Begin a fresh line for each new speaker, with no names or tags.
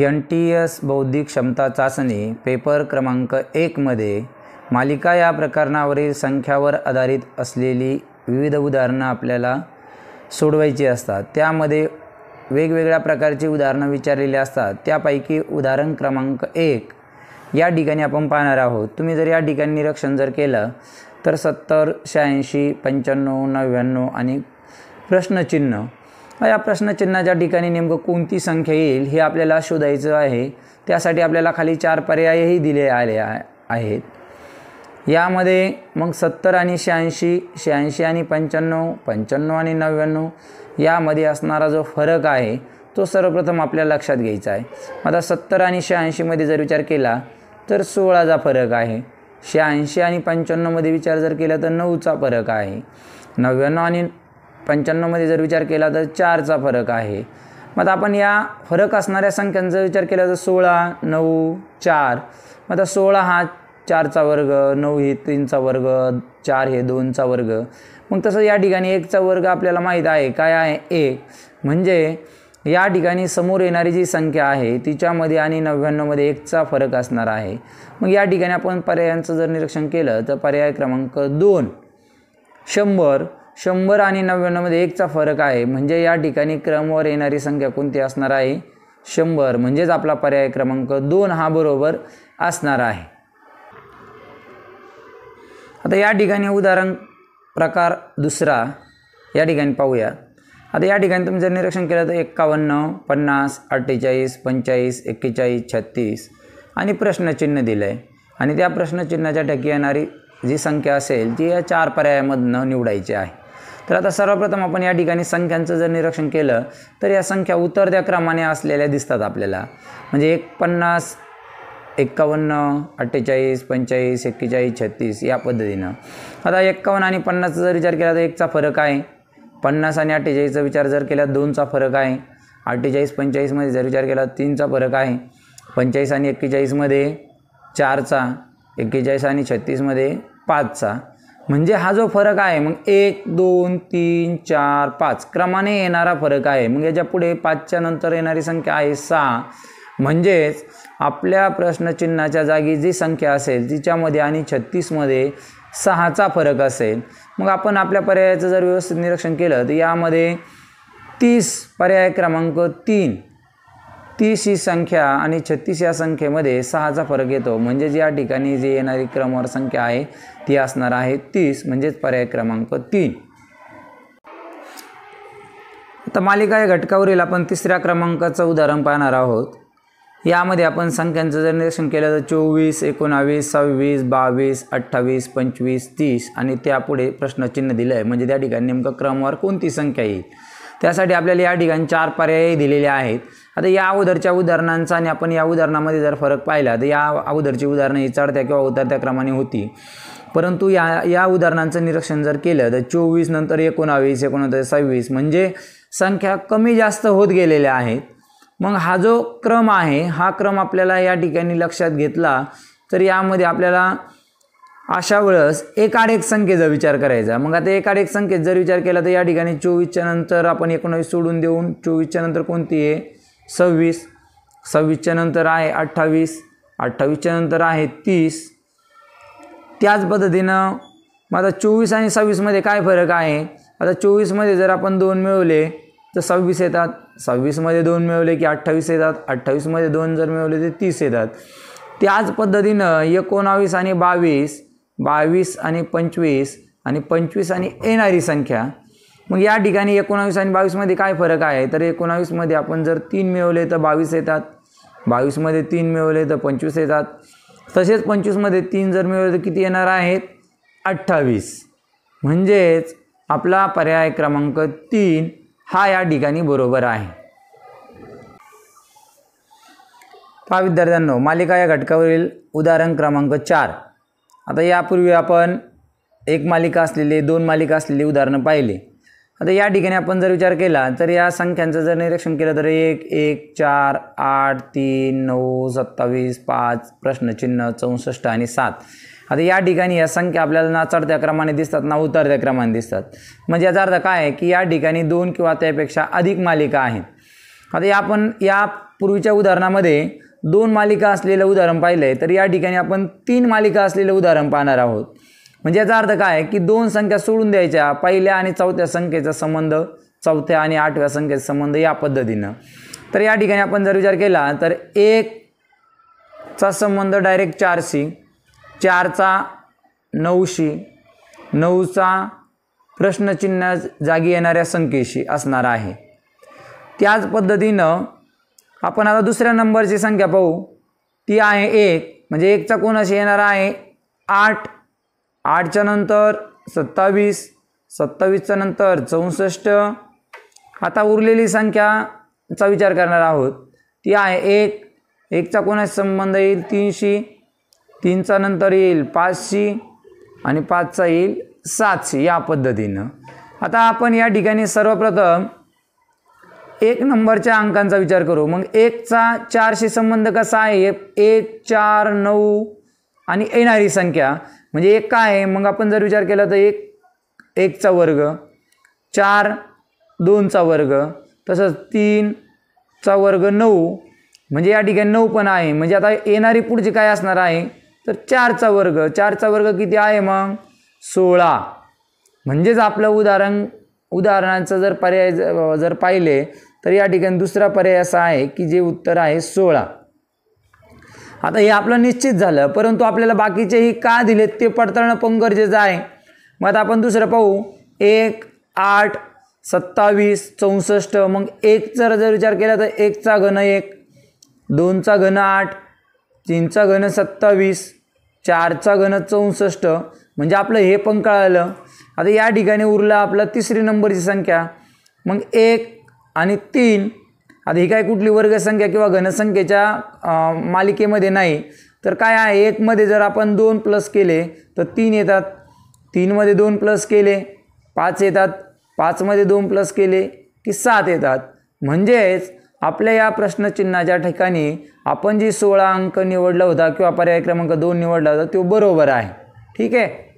N T S बौद्धिक क्षमता चाचणी पेपर क्रमांक एकमध्ये मालिका या प्रकरणावरील संख्यावर आधारित असलेली विविध उदाहरणं आपल्याला सोडवायची असतात त्यामध्ये वेगवेगळ्या प्रकारची उदाहरणं विचारलेली असतात त्यापैकी उदाहरण क्रमांक एक या ठिकाणी आपण पाहणार आहोत तुम्ही जर या ठिकाणी निरीक्षण जर केलं तर सत्तर शहाऐंशी पंच्याण्णव नव्याण्णव आणि प्रश्नचिन्ह या प्रश्नचिन्हाच्या ठिकाणी नेमकं कोणती संख्या येईल हे आपल्याला शोधायचं आहे त्यासाठी आपल्याला खाली चार पर्यायही दिले आले आहेत यामध्ये मग सत्तर आणि शहाऐंशी शहाऐंशी आणि पंच्याण्णव पंच्याण्णव आणि नव्याण्णव यामध्ये असणारा जो फरक आहे तो सर्वप्रथम आपल्या लक्षात घ्यायचा आहे आता सत्तर आणि शहाऐंशीमध्ये जर विचार केला तर सोळाचा फरक आहे शहाऐंशी आणि पंच्याण्णवमध्ये विचार जर केला तर नऊचा फरक आहे नव्याण्णव आणि पंच्याण्णवमध्ये जर विचार केला तर चारचा फरक आहे मग आपण या फरक असणाऱ्या संख्यांचा विचार केला तर सोळा नऊ चार मग आता सोळा हा चारचा वर्ग नऊ हे तीनचा वर्ग चार हे दोनचा वर्ग मग तसं या ठिकाणी एकचा वर्ग आपल्याला माहीत आहे काय आहे एक म्हणजे या ठिकाणी समोर येणारी जी संख्या आहे तिच्यामध्ये आणि नव्याण्णवमध्ये एकचा फरक असणार आहे मग या ठिकाणी आपण पर्यायांचं जर निरीक्षण केलं तर पर्याय क्रमांक दोन शंभर शंभर आणि नव्याण्णवमध्ये एकचा फरक आहे म्हणजे या ठिकाणी क्रमवर येणारी संख्या कोणती असणार आहे शंभर म्हणजेच आपला पर्याय क्रमांक दोन हा बरोबर असणार आहे आता या ठिकाणी उदाहरण प्रकार दुसरा या ठिकाणी पाहूया आता या ठिकाणी तुम्ही जर निरीक्षण केलं तर एक्कावन्न पन्नास अठ्ठेचाळीस पंचेचाळीस एक्केचाळीस छत्तीस आणि प्रश्नचिन्ह दिलं आहे आणि त्या प्रश्नचिन्हाच्या ठकी येणारी जी संख्या असेल ती या चार पर्यायामधनं निवडायची आहे तर आता सर्वप्रथम आपण या ठिकाणी संख्यांचं जर निरीक्षण केलं तर या संख्या उतरत्या क्रमाने असलेल्या दिसतात आपल्याला म्हणजे एक पन्नास एक्कावन्न अठ्ठेचाळीस पंचेचाळीस एक्केचाळीस छत्तीस या पद्धतीनं आता एक्कावन्न आणि पन्नासचा जर विचार केला तर एकचा फरक आहे पन्नास आणि अठ्ठेचाळीसचा विचार जर केला दोनचा फरक आहे अठ्ठेचाळीस पंचेचाळीसमध्ये जर विचार केला तीनचा फरक आहे पंचेचाळीस आणि एक्केचाळीसमध्ये चारचा एक्केचाळीस आणि छत्तीसमध्ये पाचचा म्हणजे हा जो फरक आहे मग एक दोन तीन चार पाच क्रमाने येणारा फरक आहे मग याच्या पुढे पाचच्या नंतर येणारी संख्या आहे सहा म्हणजेच आपल्या प्रश्नचिन्हाच्या जागी जी संख्या असेल तिच्यामध्ये आणि छत्तीसमध्ये सहाचा फरक असेल मग आपण आपल्या पर्यायाचं जर व्यवस्थित निरीक्षण केलं तर यामध्ये तीस पर्याय क्रमांक तीन तीस ही संख्या आणि छत्तीस या संख्येमध्ये सहाचा फरक येतो म्हणजेच या ठिकाणी जी येणारी क्रमवार संख्या आहे ती असणार आहे तीस म्हणजेच पर्याय क्रमांक तीन आता मालिका या घटकावरील आपण तिसऱ्या क्रमांकाचं उदाहरण पाहणार आहोत यामध्ये आपण संख्यांचं जर निरीक्षण केलं तर चोवीस एकोणावीस सव्वीस बावीस अठ्ठावीस पंचवीस तीस आणि त्यापुढे प्रश्नचिन्ह दिलं आहे म्हणजे त्या ठिकाणी नेमकं क्रमवार कोणती संख्या येईल त्यासाठी आपल्याला या ठिकाणी चार पर्याय दिलेले आहेत आता या अगोदरच्या उदाहरणांचा आणि आपण या उदाहरणामध्ये जर फरक पाहिला तर या अगोदरची उदाहरणं ही चढत्या किंवा उतरत्या क्रमाने होती परंतु या या उदाहरणांचं निरीक्षण जर केलं तर चोवीस नंतर एकोणावीस एकोणहत्तर सव्वीस म्हणजे संख्या कमी जास्त होत गेलेल्या आहेत मग हा जो क्रम आहे हा क्रम आपल्याला या ठिकाणी लक्षात घेतला तर यामध्ये आपल्याला अशा वेळेस एकाड एक संख्येचा विचार करायचा मग आता एकाड एक संख्येत जर विचार केला तर या ठिकाणी चोवीसच्या नंतर आपण एकोणावीस सोडून देऊन चोवीसच्या नंतर कोणती आहे सव्वीस सव्वीसच्या नंतर आहे अठ्ठावीस अठ्ठावीसच्या नंतर आहे तीस त्याच पद्धतीनं मग आता चोवीस आणि सव्वीसमध्ये काय फरक आहे आता चोवीसमध्ये जर आपण दोन मिळवले तर सव्वीस येतात सव्वीसमध्ये दोन मिळवले की अठ्ठावीस येतात अठ्ठावीसमध्ये दोन जर मिळवले तर तीस येतात त्याच पद्धतीनं एकोणावीस आणि बावीस बावीस आणि पंचवीस आणि पंचवीस आणि येणारी संख्या मग या ठिकाणी एकोणावीस आणि बावीसमध्ये काय फरक आहे तर एकोणावीसमध्ये आपण जर तीन मिळवले तर बावीस येतात बावीसमध्ये तीन मिळवले तर पंचवीस येतात तसेच पंचवीसमध्ये तीन जर मिळवले तर किती येणार आहेत अठ्ठावीस म्हणजेच आपला पर्याय क्रमांक तीन हा या ठिकाणी बरोबर आहे पहा विद्यार्थ्यांनो मालिका या घटकावरील उदाहरण क्रमांक चार आता यापूर्वी आपण एक मालिका असलेले दोन मालिका असलेली उदाहरणं पाहिले आता या ठिकाणी आपण जर विचार केला तर या संख्यांचं जर निरीक्षण केलं तर एक एक चार आठ तीन नऊ सत्तावीस पाच प्रश्नचिन्ह चौसष्ट आणि सात आता या ठिकाणी या संख्या आपल्याला ना चढत्या क्रमाने दिसतात ना उतरत्या क्रमाने दिसतात म्हणजे याचा अर्थ काय आहे की या ठिकाणी दोन किंवा त्यापेक्षा अधिक मालिका आहेत आता या आपण या पूर्वीच्या उदाहरणामध्ये दोन मालिका असलेलं उदाहरण पाहिलं आहे तर या ठिकाणी आपण तीन मालिका असलेलं उदाहरण पाहणार आहोत म्हणजे याचा अर्थ काय की दोन संख्या सोडून द्यायच्या पहिल्या आणि चौथ्या संख्येचा संबंध चौथ्या आणि आठव्या संख्येचा संबंध या पद्धतीनं तर या ठिकाणी आपण जर विचार केला तर एकचा संबंध डायरेक्ट चारशी चारचा नऊशी नऊचा प्रश्नचिन्ह जागी येणाऱ्या संख्येशी असणार आहे त्याच पद्धतीनं आपण आता दुसऱ्या नंबरची संख्या पाहू ती आहे एक म्हणजे एकचा कोणाशी येणार आहे आठ आठच्या नंतर सत्तावीस सत्तावीसच्या नंतर चौसष्ट आता उरलेली संख्याचा विचार करणार आहोत ती आहे एक एकचा कोणाचा संबंध येईल तीनशी तीनचा नंतर येईल पाचशी आणि पाचचा येईल सातशे या पद्धतीनं आता आपण या ठिकाणी सर्वप्रथम एक नंबरच्या अंकांचा विचार करू मग एकचा चारशी संबंध कसा आहे एक चार नऊ आणि येणारी संख्या म्हणजे एक काय आहे मग आपण जर विचार केला तर एक एकचा वर्ग चार दोनचा वर्ग तसंच तीनचा वर्ग नऊ म्हणजे या ठिकाणी नऊ पण आहे म्हणजे आता येणारी पुढची काय असणार आहे तर चारचा वर्ग चारचा वर्ग किती आहे मग सोळा म्हणजेच आपलं उदाहरण उदाहरणाचं जर पर्याय जर पाहिले तर या ठिकाणी दुसरा पर्याय असा आहे की जे उत्तर आहे सोळा आता हे आपलं निश्चित झालं परंतु आपल्याला बाकीचेही का दिलेत ते पडताळणं पण गरजेचं आहे मग आता आपण दुसरं पाहू एक आठ सत्तावीस चौसष्ट मग एकचा जर विचार केला तर एकचा घन एक दोनचा घन आठ तीनचा घन सत्तावीस चारचा घन चौसष्ट म्हणजे आपलं हे पण कळालं आता या ठिकाणी उरला आपला तिसरी नंबरची संख्या मग एक आणि तीन आता ही काय कुठली वर्गसंख्या किंवा घनसंख्येच्या मालिकेमध्ये नाही तर काय आहे एकमध्ये जर आपण दोन प्लस केले तर तीन येतात तीनमध्ये दोन प्लस केले पाच येतात पाचमध्ये दोन प्लस केले की सात येतात म्हणजेच आपल्या या प्रश्नचिन्हाच्या ठिकाणी आपण जी सोळा अंक निवडला होता किंवा पर्याय क्रमांक दोन निवडला होता तो बरोबर आहे ठीक आहे